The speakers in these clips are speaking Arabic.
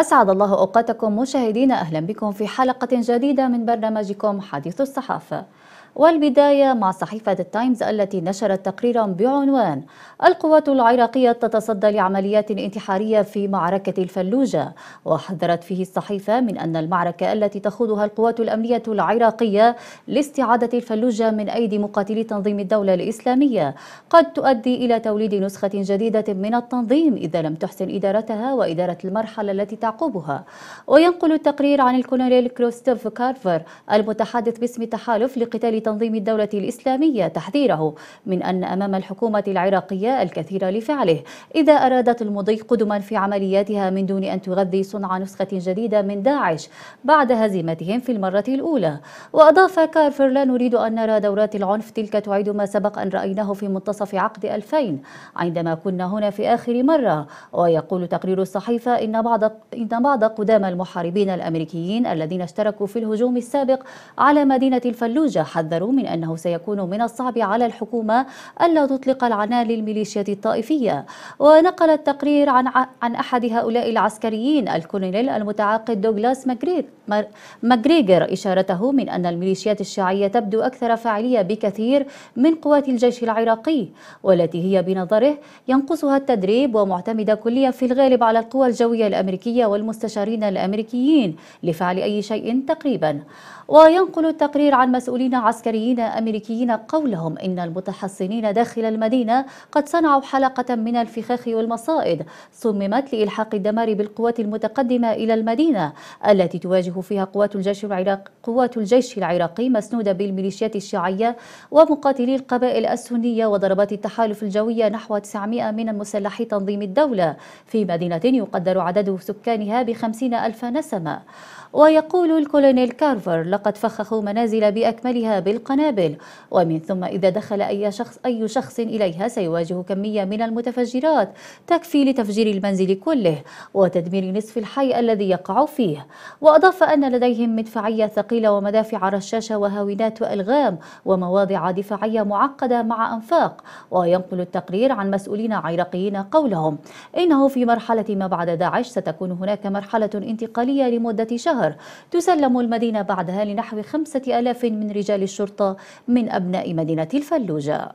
أسعد الله أوقاتكم مشاهدينا أهلا بكم في حلقة جديدة من برنامجكم حديث الصحافة والبداية مع صحيفة التايمز التي نشرت تقريرا بعنوان القوات العراقية تتصدى لعمليات انتحارية في معركة الفلوجة وحذرت فيه الصحيفة من أن المعركة التي تخوضها القوات الأمنية العراقية لاستعادة الفلوجة من أيدي مقاتلي تنظيم الدولة الإسلامية قد تؤدي إلى توليد نسخة جديدة من التنظيم إذا لم تحسن إدارتها وإدارة المرحلة التي تعقبها وينقل التقرير عن الكولونيل كروستوف كارفر المتحدث باسم التحالف لقتال تنظيم الدولة الإسلامية تحذيره من أن أمام الحكومة العراقية الكثير لفعله إذا أرادت المضي قدما في عملياتها من دون أن تغذي صنع نسخة جديدة من داعش بعد هزيمتهم في المرة الأولى وأضاف كارفر لا نريد أن نرى دورات العنف تلك تعيد ما سبق أن رأيناه في منتصف عقد 2000 عندما كنا هنا في آخر مرة ويقول تقرير الصحيفة إن بعض إن بعض قدامى المحاربين الأمريكيين الذين اشتركوا في الهجوم السابق على مدينة الفلوجة حذر حذروا من أنه سيكون من الصعب على الحكومة ألا تطلق العنان للميليشيات الطائفية ونقل التقرير عن, عن أحد هؤلاء العسكريين الكولونيل المتعاقد دوغلاس ماجريغر إشارته من أن الميليشيات الشيعية تبدو أكثر فاعلية بكثير من قوات الجيش العراقي والتي هي بنظره ينقصها التدريب ومعتمدة كليا في الغالب على القوى الجوية الأمريكية والمستشارين الأمريكيين لفعل أي شيء تقريبا وينقل التقرير عن مسؤولين عسكريين أمريكيين قولهم إن المتحصنين داخل المدينة قد صنعوا حلقة من الفخاخ والمصائد صممت لإلحاق الدمار بالقوات المتقدمة إلى المدينة التي تواجه فيها قوات الجيش العراق قوات الجيش العراقي مسنودة بالميليشيات الشيعية ومقاتلي القبائل السنية وضربات التحالف الجوية نحو 900 من مسلحي تنظيم الدولة في مدينة يقدر عدد سكانها بخمسين ألف نسمة ويقول الكولونيل كارفر لقد فخخوا منازل بأكملها بالقنابل ومن ثم إذا دخل أي شخص, أي شخص إليها سيواجه كمية من المتفجرات تكفي لتفجير المنزل كله وتدمير نصف الحي الذي يقع فيه وأضاف أن لديهم مدفعية ثقيلة ومدافع رشاشة وهاوينات وألغام ومواضع دفاعية معقدة مع أنفاق وينقل التقرير عن مسؤولين عراقيين قولهم إنه في مرحلة ما بعد داعش ستكون هناك مرحلة انتقالية لمدة شهر الشهر تسلم المدينة بعدها لنحو خمسة ألاف من رجال الشرطة من أبناء مدينة الفلوجة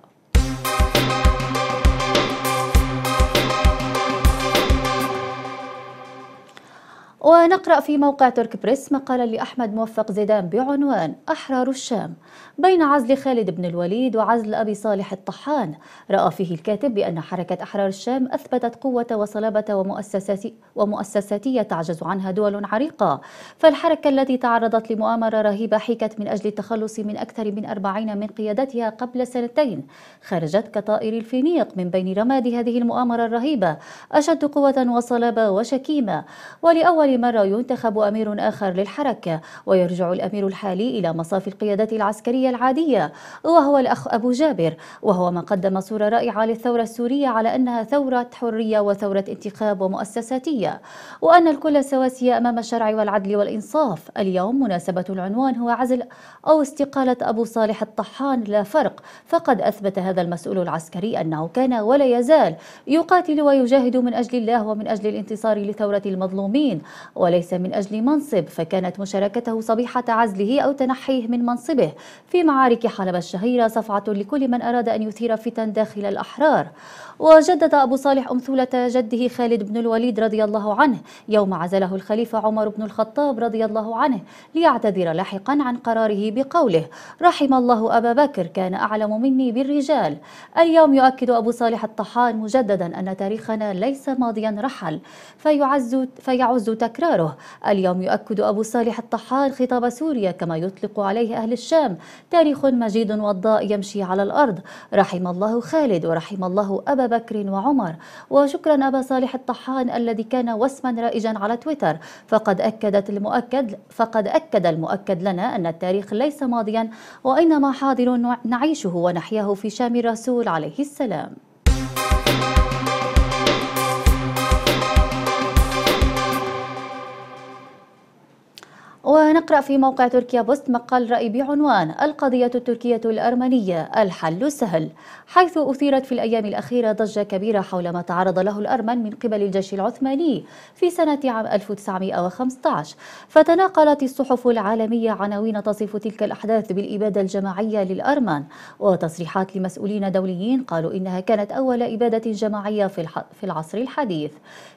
ونقرأ في موقع ترك بريس مقالا لأحمد موفق زيدان بعنوان أحرار الشام بين عزل خالد بن الوليد وعزل أبي صالح الطحان رأى فيه الكاتب بأن حركة أحرار الشام أثبتت قوة وصلابة ومؤسسات ومؤسساتية تعجز عنها دول عريقة فالحركة التي تعرضت لمؤامرة رهيبة حيكت من أجل التخلص من أكثر من أربعين من قيادتها قبل سنتين خرجت كطائر الفينيق من بين رماد هذه المؤامرة الرهيبة أشد قوة وصلابة وشكيمة ولأول مرة ينتخب أمير آخر للحركة ويرجع الأمير الحالي إلى مصاف القيادة العسكرية العادية وهو الأخ أبو جابر وهو من قدم صورة رائعة للثورة السورية على أنها ثورة حرية وثورة انتخاب ومؤسساتية وأن الكل سواسية أمام الشرع والعدل والإنصاف اليوم مناسبة العنوان هو عزل أو استقالة أبو صالح الطحان لا فرق فقد أثبت هذا المسؤول العسكري أنه كان ولا يزال يقاتل ويجاهد من أجل الله ومن أجل الانتصار لثورة المظلومين وليس من أجل منصب فكانت مشاركته صبيحة عزله أو تنحيه من منصبه في معارك حلب الشهيرة صفعة لكل من أراد أن يثير فتن داخل الأحرار وجدد أبو صالح أمثلة جده خالد بن الوليد رضي الله عنه يوم عزله الخليفة عمر بن الخطاب رضي الله عنه ليعتذر لاحقا عن قراره بقوله رحم الله أبا بكر كان أعلم مني بالرجال اليوم يؤكد أبو صالح الطحان مجددا أن تاريخنا ليس ماضيا رحل فيعز فيعز تك تكراره اليوم يؤكد أبو صالح الطحان خطاب سوريا كما يطلق عليه أهل الشام تاريخ مجيد وضاء يمشي على الأرض رحم الله خالد ورحم الله أبا بكر وعمر وشكرا أبا صالح الطحان الذي كان وسما رائجا على تويتر فقد أكدت المؤكد فقد أكد المؤكد لنا أن التاريخ ليس ماضيا وإنما حاضر نعيشه ونحياه في شام الرسول عليه السلام ونقرأ في موقع تركيا بوست مقال رأي بعنوان القضية التركية الأرمنية الحل السهل حيث أثيرت في الأيام الأخيرة ضجة كبيرة حول ما تعرض له الأرمن من قبل الجيش العثماني في سنة عام 1915 فتناقلت الصحف العالمية عناوين تصف تلك الأحداث بالإبادة الجماعية للأرمن وتصريحات لمسؤولين دوليين قالوا إنها كانت أول إبادة جماعية في العصر الحديث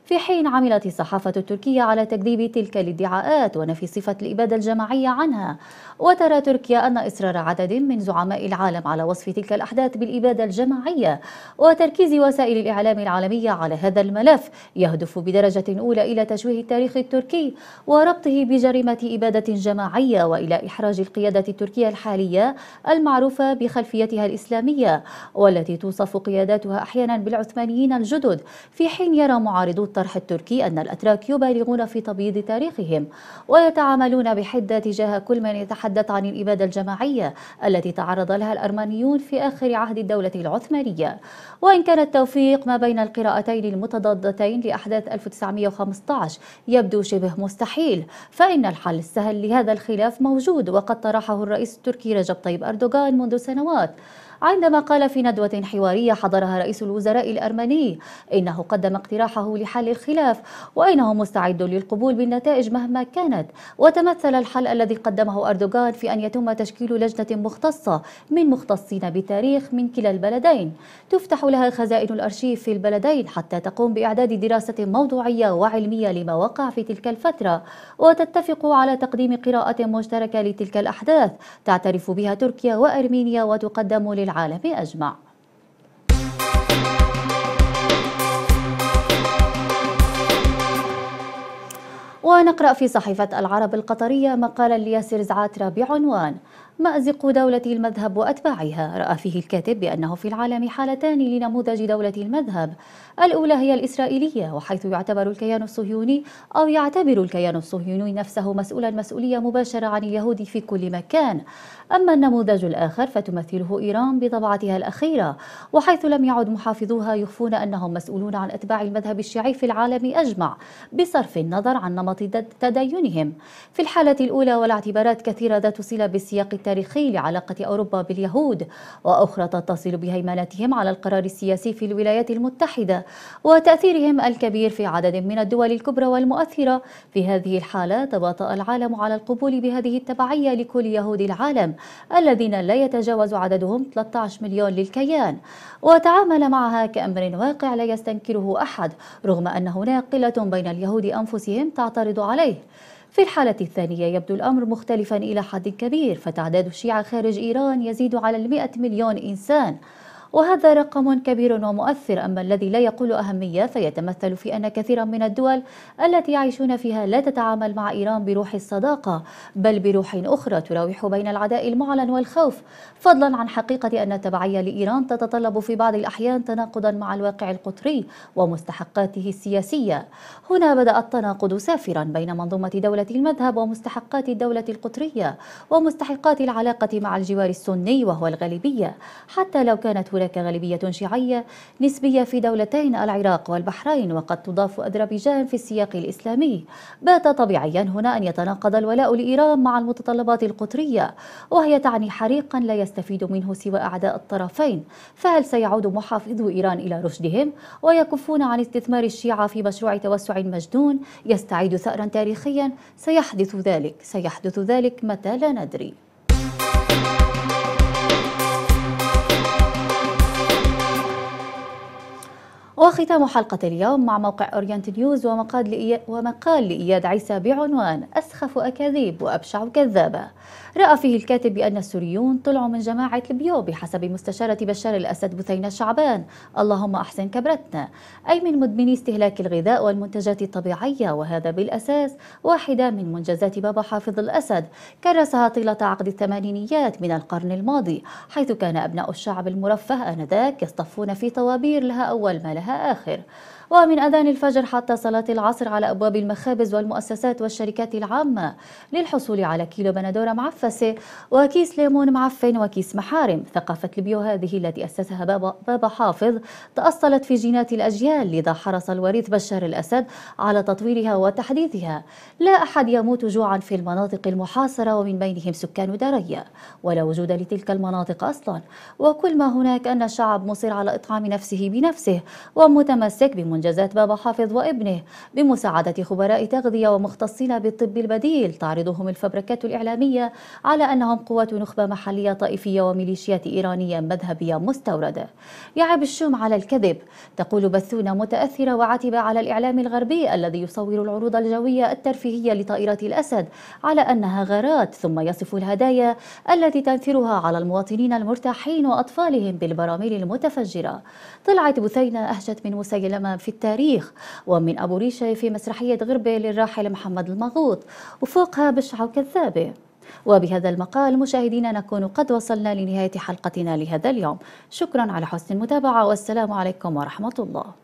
في حين عملت الصحافة التركية على تكذيب تلك الادعاءات ونفي صفة الإبادة الجماعية عنها وترى تركيا أن إصرار عدد من زعماء العالم على وصف تلك الأحداث بالإبادة الجماعية وتركيز وسائل الإعلام العالمية على هذا الملف يهدف بدرجة أولى إلى تشويه التاريخ التركي وربطه بجريمة إبادة جماعية وإلى إحراج القيادة التركية الحالية المعروفة بخلفيتها الإسلامية والتي توصف قياداتها أحيانا بالعثمانيين الجدد في حين يرى معارضو الطرح التركي أن الأتراك يبالغون في تبييض تاريخهم ويتعامل يعملون بحدة تجاه كل من يتحدث عن الإبادة الجماعية التي تعرض لها الأرمنيون في آخر عهد الدولة العثمانية وإن كان التوفيق ما بين القراءتين المتضادتين لأحداث 1915 يبدو شبه مستحيل فإن الحل السهل لهذا الخلاف موجود وقد طرحه الرئيس التركي رجب طيب أردوغان منذ سنوات عندما قال في ندوة حوارية حضرها رئيس الوزراء الأرمني إنه قدم اقتراحه لحل الخلاف وإنه مستعد للقبول بالنتائج مهما كانت وتمثل الحل الذي قدمه أردوغان في أن يتم تشكيل لجنة مختصة من مختصين بتاريخ من كلا البلدين تفتح لها خزائن الأرشيف في البلدين حتى تقوم بإعداد دراسة موضوعية وعلمية لما وقع في تلك الفترة وتتفق على تقديم قراءة مشتركة لتلك الأحداث تعترف بها تركيا وأرمينيا وتقدم للعالم العالم أجمع ونقرأ في صحيفة العرب القطرية مقالا لياسر زعات بعنوان مأزق دولة المذهب وأتباعها رأى فيه الكاتب بأنه في العالم حالتان لنموذج دولة المذهب الأولى هي الإسرائيلية وحيث يعتبر الكيان الصهيوني أو يعتبر الكيان الصهيوني نفسه مسؤولا مسؤولية مباشرة عن اليهود في كل مكان أما النموذج الآخر فتمثله إيران بطبعتها الأخيرة وحيث لم يعد محافظوها يخفون أنهم مسؤولون عن أتباع المذهب الشيعي في العالم أجمع بصرف النظر عن نمط تدينهم في الحالة الأولى والاعتبارات كثيرة ذات صلة بالسياق التاريخي لعلاقة أوروبا باليهود وأخرى تتصل بهيمنتهم على القرار السياسي في الولايات المتحدة وتأثيرهم الكبير في عدد من الدول الكبرى والمؤثرة في هذه الحالة تباطأ العالم على القبول بهذه التبعية لكل يهود العالم الذين لا يتجاوز عددهم 13 مليون للكيان وتعامل معها كأمر واقع لا يستنكره أحد رغم أن هناك قلة بين اليهود أنفسهم تعترض عليه في الحالة الثانية يبدو الأمر مختلفا إلى حد كبير فتعداد الشيعة خارج إيران يزيد على المئة مليون إنسان وهذا رقم كبير ومؤثر أما الذي لا يقل أهمية فيتمثل في أن كثيرا من الدول التي يعيشون فيها لا تتعامل مع إيران بروح الصداقة بل بروح أخرى تراوح بين العداء المعلن والخوف فضلا عن حقيقة أن التبعية لإيران تتطلب في بعض الأحيان تناقضا مع الواقع القطري ومستحقاته السياسية هنا بدأ التناقض سافرا بين منظومة دولة المذهب ومستحقات الدولة القطرية ومستحقات العلاقة مع الجوار السني وهو الغالبية حتى لو كانت هناك غالبية شيعية نسبية في دولتين العراق والبحرين وقد تضاف أذربيجان في السياق الإسلامي بات طبيعيا هنا أن يتناقض الولاء لإيران مع المتطلبات القطرية وهي تعني حريقا لا يستفيد منه سوى أعداء الطرفين فهل سيعود محافظو إيران إلى رشدهم ويكفون عن استثمار الشيعة في مشروع توسع مجنون يستعيد ثأرا تاريخيا سيحدث ذلك سيحدث ذلك متى لا ندري وختام حلقة اليوم مع موقع أورينت نيوز ومقال, لإي... ومقال لإياد عيسى بعنوان أسخف أكاذيب وأبشع كذابة رأى فيه الكاتب بأن السوريون طلعوا من جماعة البيو بحسب مستشارة بشار الأسد بثينة شعبان اللهم أحسن كبرتنا أي من مدمني استهلاك الغذاء والمنتجات الطبيعية وهذا بالأساس واحدة من منجزات بابا حافظ الأسد كرسها طيلة عقد الثمانينيات من القرن الماضي حيث كان أبناء الشعب المرفه آنذاك يصطفون في طوابير لها أول ما لها آخر ومن أذان الفجر حتى صلاة العصر على أبواب المخابز والمؤسسات والشركات العامة للحصول على كيلو بندورة معفسة وكيس ليمون معفن وكيس محارم ثقافة البيو هذه التي أسسها بابا, بابا حافظ تأصلت في جينات الأجيال لذا حرص الوريث بشار الأسد على تطويرها وتحديثها لا أحد يموت جوعا في المناطق المحاصرة ومن بينهم سكان دارية ولا وجود لتلك المناطق أصلا وكل ما هناك أن الشعب مصر على إطعام نفسه بنفسه ومتمسك بمنجزات إنجازات بابا حافظ وابنه بمساعدة خبراء تغذية ومختصين بالطب البديل تعرضهم الفبركات الإعلامية على أنهم قوة نخبة محلية طائفية وميليشيات إيرانية مذهبية مستوردة يعب الشوم على الكذب تقول بثونة متأثرة وعتب على الإعلام الغربي الذي يصور العروض الجوية الترفيهية لطائرات الأسد على أنها غارات ثم يصف الهدايا التي تنثرها على المواطنين المرتاحين وأطفالهم بالبراميل المتفجرة طلعت بثينة أهجت من مسيلمة في التاريخ ومن أبو ريشة في مسرحية غربة للراحل محمد المغوط وفوقها بشعة وكذابة وبهذا المقال مشاهدينا نكون قد وصلنا لنهاية حلقتنا لهذا اليوم شكرا على حسن المتابعة والسلام عليكم ورحمة الله